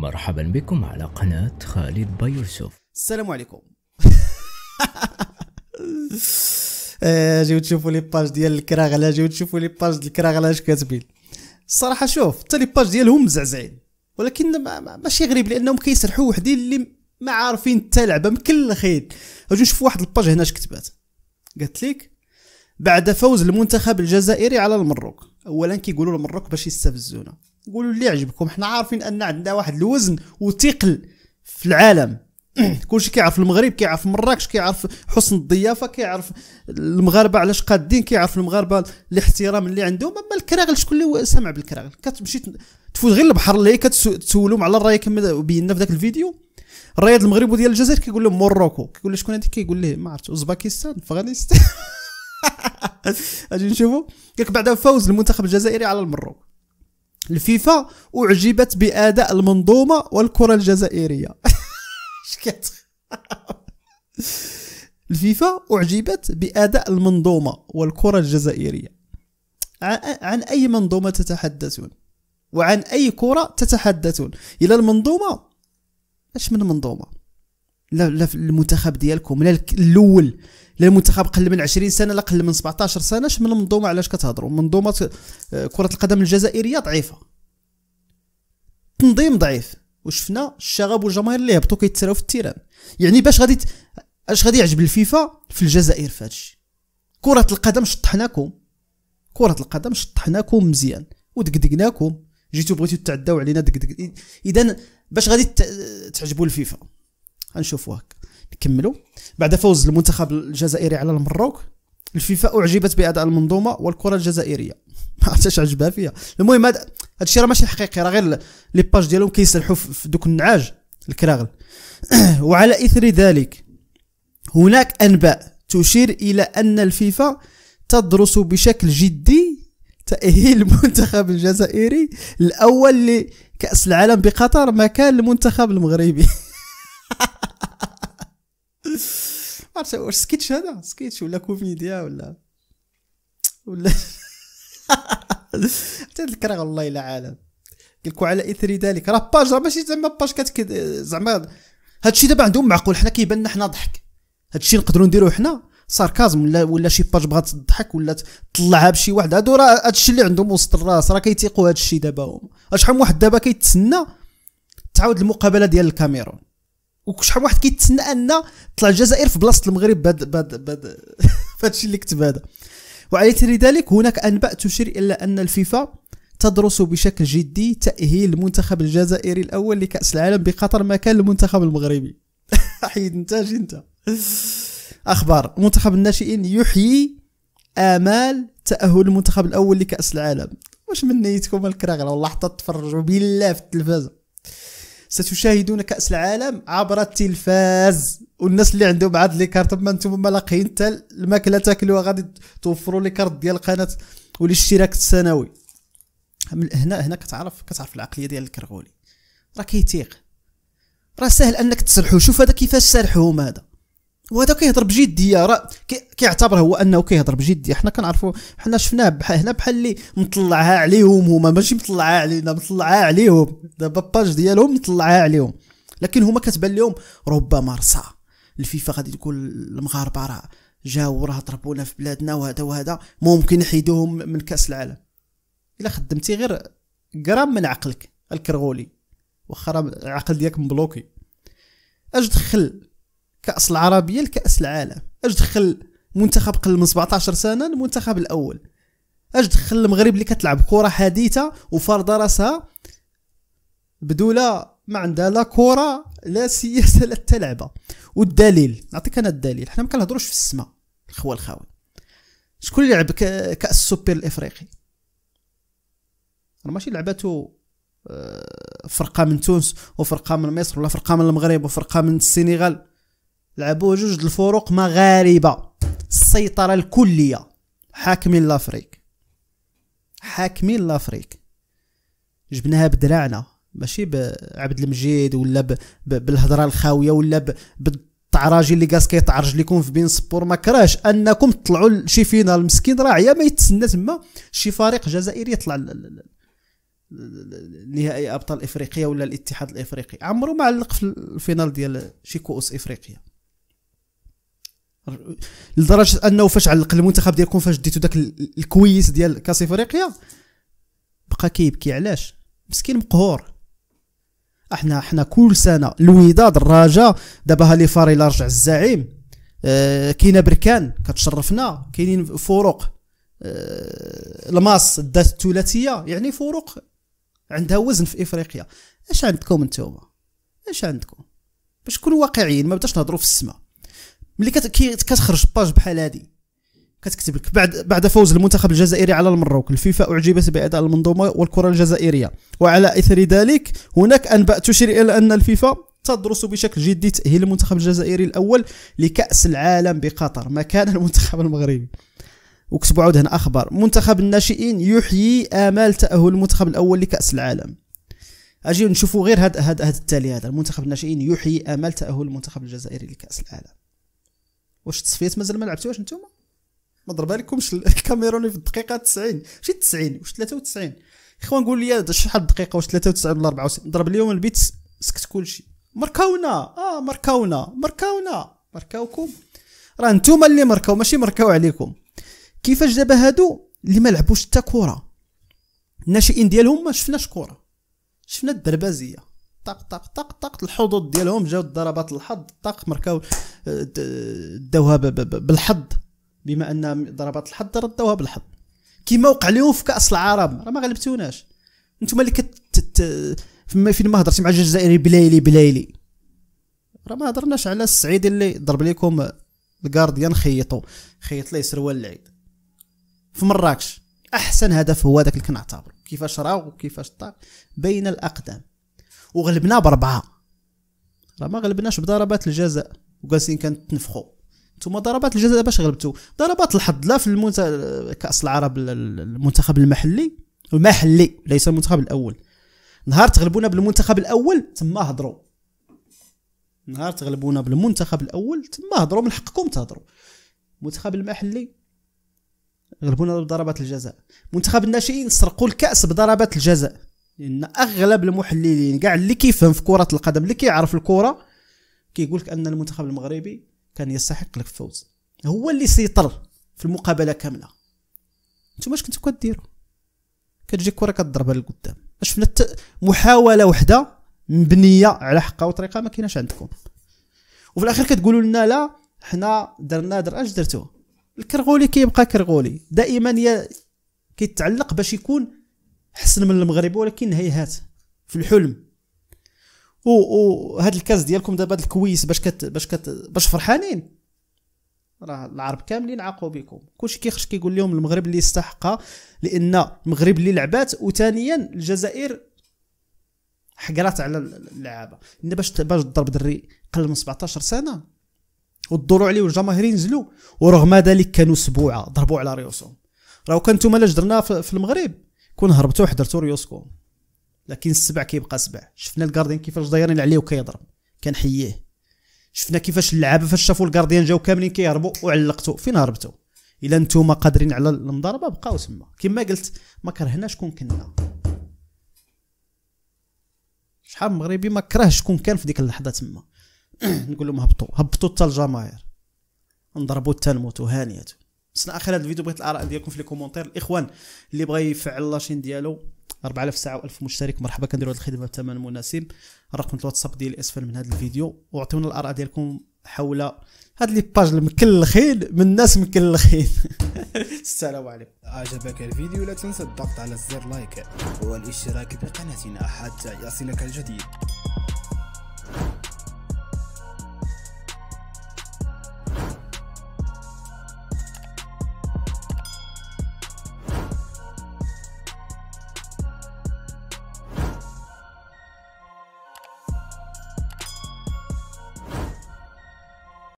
مرحبا بكم على قناة خالد بايوسف السلام عليكم آه، جيو تشوفوا لي باج ديال على جيو تشوفوا لي باج ديال على اش كاتبين الصراحه شوف حتى لي باج ديالهم مزعزعين ولكن ماشي غريب لانهم كيسرحوا وحدين اللي ما عارفين حتى لعبه خير اجيو نشوف واحد الباج هنا اش كتبات قالت لك بعد فوز المنتخب الجزائري على المروك اولا كيقولوا المروك باش يستفزونا قولوا اللي عجبكم حنا عارفين ان عندنا واحد الوزن وثقل في العالم كلشي كيعرف المغرب كيعرف مراكش كيعرف حسن الضيافه كيعرف المغاربه علاش قادين كيعرف المغاربه الاحترام اللي عندهم اما الكراغل شكون اللي سمع بالكراغل كتمشي تفوت غير البحر اللي كتسولهم على الرايه كما بينا في ذاك الفيديو الرايات المغرب وديال الجزائر كيقول لهم موروكو كيقول له شكون هذيك كيقول له ما عرفت اوزباكستان افغانستان اجي نشوفوا كيك بعد فوز المنتخب الجزائري على المروك الفيفا أعجبت بأداء المنظومة والكرة الجزائرية شكات الفيفا أعجبت بأداء المنظومة والكرة الجزائرية عن أي منظومة تتحدثون وعن أي كرة تتحدثون إلى المنظومة أش من منظومة لا لا المنتخب ديالكم لا الاول لا المنتخب قل من 20 سنه لا قل من 17 سنه اش من المنظومه علاش كتهضروا منظومه آه، كره القدم الجزائريه ضعيفه تنظيم ضعيف وشفنا الشغب والجماهير اللي هبطوا كيتسراو في التيران يعني باش غادي اش غادي يعجب الفيفا في الجزائر في هادشي كره القدم شطحناكم كره القدم شطحناكم مزيان ودقدقناكم جيتو بغيتو تعداو علينا دقدق اذا باش غادي تعجبوا الفيفا غنشوفوها نكملوا بعد فوز المنتخب الجزائري على المروك الفيفا اعجبت باداء المنظومه والكره الجزائريه ما عرفتش عجبها فيها المهم هذا الشيء راه ماشي حقيقي راه غير لي باج ديالهم كيسلحوا في دوك النعاج الكراغل وعلى اثر ذلك هناك انباء تشير الى ان الفيفا تدرس بشكل جدي تاهيل المنتخب الجزائري الاول لكاس العالم بقطر مكان المنتخب المغربي عرفت واش سكيتش هذا سكيتش ولا كوميديا ولا ولا حتى الكرا والله الا عالم قال لكم على اثر ذلك راه باج راه ماشي زعما باج كتك زعما هادشي دابا عندهم معقول حنا كيبان لنا حنا ضحك هادشي نقدروا نديروه حنا ساركازم ولا ولا شي باج بغات تضحك ولا تطلعها بشي واحد هادو راه هادشي اللي عندهم وسط الراس راه كيتيقوا هادشي دابا هما شحال من واحد دابا كيتسنى تعاود المقابله ديال الكاميرون وشحال واحد كيتسنى ان تطلع الجزائر في بلاصه المغرب بهذا بهذا بهذا الشيء اللي كتب هذا وعلى اثر ذلك هناك انباء تشير الى ان الفيفا تدرس بشكل جدي تاهيل المنتخب الجزائري الاول لكاس العالم بقطر مكان المنتخب المغربي حيد انت انت اخبار منتخب الناشئين يحيي امال تاهل المنتخب الاول لكاس العالم واش من نيتكم الكراغله والله حتى تفرجوا بالله في التلفازه ستشاهدون كاس العالم عبر التلفاز والناس اللي عندهم عاد لي كارت ما انتم ما لاقيين حتى الماكله تاكلوها غادي توفروا لي كارت ديال القناه والاشتراك السنوي هنا هنا كتعرف كتعرف العقليه ديال الكرغولي راه كيتيق راه سهل انك تسرحو شوف هذا كيفاش سرحوه هذا وهذا كيهضر بجديه راه كيعتبر هو انه كيهضر بجديه حنا كنعرفوا حنا شفناه بحال هنا بحال اللي مطلعها عليهم هما ماشي مطلعها علينا مطلعها عليهم دابا الباج ديالهم مطلعها عليهم لكن هما كتبان لهم ربما رصا الفيفا غادي تقول المغاربه راه جاو راه ضربونا في بلادنا وهذا وهذا ممكن نحيدوهم من كاس العالم الا خدمتي غير غرام من عقلك الكرغولي واخا العقل ديالك مبلوكي اش دخل كاس العربيه لكاس العالم اش دخل منتخب قل من 17 سنه المنتخب الاول اش دخل المغرب اللي كتلعب كره حديثه وفرض راسها بدوله ما عندها لا كره لا سياسه لا تلعبه والدليل نعطيك انا الدليل حنا ما كنهضروش في السماء الخوه الخاوي شكون اللي لعب كاس السوبر الافريقي راه ماشي لعباتو آه، فرقه من تونس وفرقه من مصر ولا فرقه من المغرب وفرقه من السنغال لعبوا جوج الفرق مغاربه السيطره الكليه حاكمين لافريك حاكمين لافريك جبناها بدراعنا ماشي بعبد المجيد ولا بالهضره الخاويه ولا بالتعراجي بالطعراجي اللي كاس كيطعرج لكم في بين سبور ما كراش انكم تطلعوا لشي فينال مسكين راه عيا ما يتسنى تما شي فريق جزائري يطلع نهائي ابطال افريقيا ولا الاتحاد الافريقي عمرو ما علق في الفينال ديال شي كؤوس افريقيا لدرجه انه فاش علق المنتخب ديالكم فاش ديتو داك الكويس ديال كاس افريقيا بقى كيبكي علاش مسكين مقهور احنا احنا كل سنه الوداد الرجاء دابا هالي فاري رجع الزعيم اه كاينه بركان كتشرفنا كاينين فروق اه الماس دات الثلاثيه يعني فروق عندها وزن في افريقيا اش عندكم نتوما اش عندكم باش نكونوا واقعيين ما بداش نهضروا في السماء ملي كتخرج باج بحال هادي كتكتب لك بعد بعد فوز المنتخب الجزائري على المروك الفيفا اعجبت باداء المنظومه والكره الجزائريه وعلى اثر ذلك هناك انباء تشير الى ان الفيفا تدرس بشكل جدي تاهيل المنتخب الجزائري الاول لكاس العالم بقطر مكان المنتخب المغربي وكتبوا عاود هنا اخبار منتخب الناشئين يحيي امال تاهل المنتخب الاول لكاس العالم اجي نشوفوا غير هذا هذا التالي هذا المنتخب الناشئين يحيي امال تاهل المنتخب الجزائري لكاس العالم واش التصفيات مازال ما لعبتوهاش نتوما ما ضربها لكمش الكاميروني في الدقيقه 90 ماشي 90 واش 93 اخوان قول لي شحال الدقيقه واش 93 ولا 94 ضرب اليوم البيت سكت كلشي مركاونا اه مركاونا مركاونا مركاوكم راه نتوما اللي مركاو ماشي مركاو عليكم كيفاش دابا هادو اللي ما لعبوش حتى كره الناشئين ديالهم ما شفناش كره شفنا الدربازيه طق طق طق طق الحظوظ ديالهم جاو ضربات الحظ طق مركاو آه، داوها بالحظ بما ان ضربات الحظ ردوها بالحظ كيما وقع لهم في كاس العرب راه ما غلبتوناش انتم اللي كت فما فين ما هضرتي مع الجزائري بلايلي بلايلي راه ما هضرناش على السعيد اللي ضرب لكم الكارديان خيطو خيط ليه سروال العيد في مراكش احسن هدف هو داك اللي كنعتبره كيفاش راه وكيفاش طاق بين الاقدام وغلبنا بربعه راه ما غلبناش بضربات الجزاء وجالسين تنفخوا نتوما ضربات الجزاء باش غلبتو ضربات الحظ لا في المنت... كاس العرب المنتخب المحلي المحلي ليس المنتخب الاول نهار تغلبونا بالمنتخب الاول تما هضروا نهار تغلبونا بالمنتخب الاول تما هضروا من حقكم تهضروا المنتخب المحلي غلبونا بضربات الجزاء منتخب الناشئين سرقوا الكاس بضربات الجزاء لان اغلب المحللين كاع اللي كيفهم في كره القدم اللي كيعرف الكره كيقول لك ان المنتخب المغربي كان يستحق لك الفوز هو اللي سيطر في المقابله كامله نتوما اش كنتو كديروا كتجي الكره كتضربها للقدام شفنا محاوله وحده مبنيه على حقها وطريقه ما كايناش عندكم وفي الاخير كتقولوا لنا لا حنا درنا در اش درتو الكرغولي كيبقى كرغولي دائما كيتعلق باش يكون حسن من المغرب ولكن هيهات في الحلم و و هاد الكاس ديالكم دابا هاد الكويس باش كت باش كت باش فرحانين راه العرب كاملين عاقوا بكم كلشي كيخرج كيقول لهم المغرب اللي استحقها لان المغرب اللي لعبات وثانيا الجزائر حقرات على اللعابه ان باش باش ضرب دري قل من 17 سنه والضلوع عليه والجماهير نزلوا ورغم ذلك كانوا سبوعه ضربوا على ريوسهم راه كنتوما لا درنا في المغرب كون هربتو حضرتو ريوسكو لكن السبع كيبقى سبع شفنا الكارديان كيفاش دايرين عليه وكيضرب كنحييه شفنا كيفاش اللعابه فاش شافوا الكارديان جاو كاملين كيهربوا وعلقتو فين هربتو الا نتوما قادرين على المضاربه بقاو تما كما قلت ما كرهناش كون كنا شحال مغربي ما كرهش كون كان في ديك اللحظه تما نقول لهم هبطوا هبطوا حتى الجماهير نضربوا حتى نموتوا هانيتو وصلنا اخر هذا الفيديو بغيت الاراء ديالكم في لي كومونتير الاخوان اللي بغى يفعل لاشين ديالو 4000 ساعه و1000 مشترك مرحبا كنديروا هذه الخدمه بثمن مناسب رقم الواتساب ديالي اسفل من هذا الفيديو واعطيونا الاراء ديالكم حول هاد لي باج المكلخين من الناس مكلخين السلام عليكم عجبك الفيديو لا تنسى الضغط على زر لايك والاشتراك بقناتنا حتى يصلك الجديد